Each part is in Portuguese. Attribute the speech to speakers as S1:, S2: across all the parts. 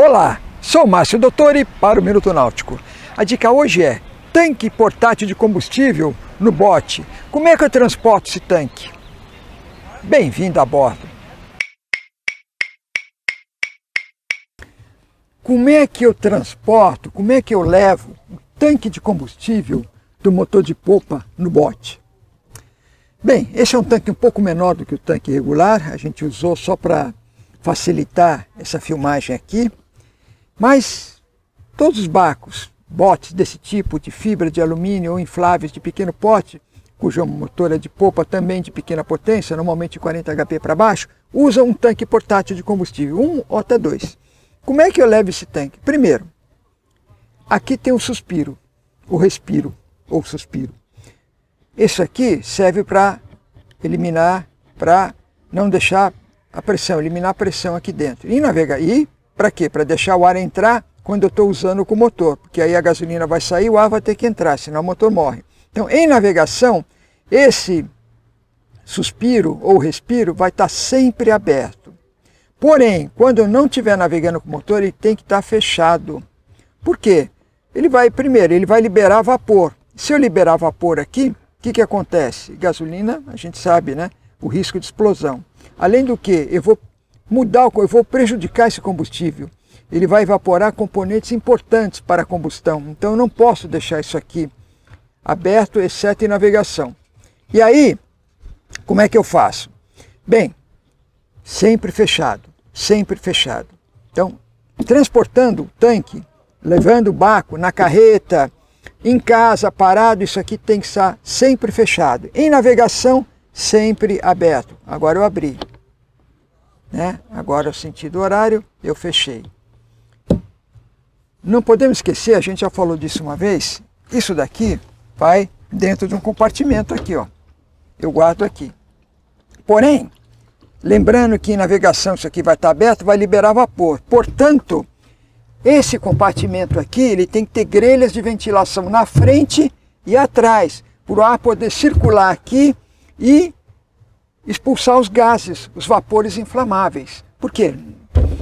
S1: Olá, sou Márcio Dottori para o Minuto Náutico. A dica hoje é tanque portátil de combustível no bote. Como é que eu transporto esse tanque? Bem-vindo a bordo. Como é que eu transporto, como é que eu levo o tanque de combustível do motor de popa no bote? Bem, esse é um tanque um pouco menor do que o tanque regular, a gente usou só para facilitar essa filmagem aqui. Mas todos os barcos, botes desse tipo de fibra de alumínio ou infláveis de pequeno porte, cujo motor é de popa também de pequena potência, normalmente 40 HP para baixo, usa um tanque portátil de combustível, um ou até dois. Como é que eu levo esse tanque? Primeiro, aqui tem um suspiro, o respiro ou suspiro. Isso aqui serve para eliminar, para não deixar a pressão, eliminar a pressão aqui dentro. E navegar, aí. Para quê? Para deixar o ar entrar quando eu estou usando com o motor, porque aí a gasolina vai sair, o ar vai ter que entrar, senão o motor morre. Então, em navegação, esse suspiro ou respiro vai estar tá sempre aberto. Porém, quando eu não estiver navegando com o motor, ele tem que estar tá fechado. Por quê? Ele vai, primeiro, ele vai liberar vapor. Se eu liberar vapor aqui, o que, que acontece? Gasolina, a gente sabe, né? O risco de explosão. Além do que, eu vou mudar o eu vou prejudicar esse combustível. Ele vai evaporar componentes importantes para a combustão. Então eu não posso deixar isso aqui aberto, exceto em navegação. E aí, como é que eu faço? Bem, sempre fechado, sempre fechado. Então, transportando o tanque, levando o baco na carreta, em casa, parado, isso aqui tem que estar sempre fechado. Em navegação, sempre aberto. Agora eu abri. Né? Agora, sentido horário, eu fechei. Não podemos esquecer, a gente já falou disso uma vez, isso daqui vai dentro de um compartimento aqui, ó. Eu guardo aqui. Porém, lembrando que em navegação isso aqui vai estar aberto, vai liberar vapor. Portanto, esse compartimento aqui, ele tem que ter grelhas de ventilação na frente e atrás, para o ar poder circular aqui e expulsar os gases, os vapores inflamáveis. Por quê?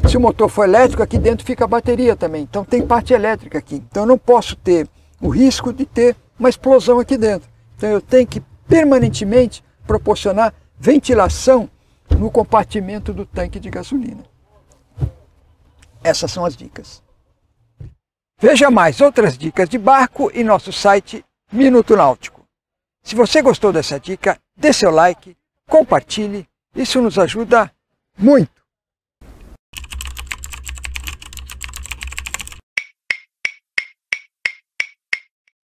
S1: Se o motor for elétrico, aqui dentro fica a bateria também. Então tem parte elétrica aqui. Então eu não posso ter o risco de ter uma explosão aqui dentro. Então eu tenho que permanentemente proporcionar ventilação no compartimento do tanque de gasolina. Essas são as dicas. Veja mais outras dicas de barco em nosso site Minuto Náutico. Se você gostou dessa dica, dê seu like, compartilhe, isso nos ajuda muito.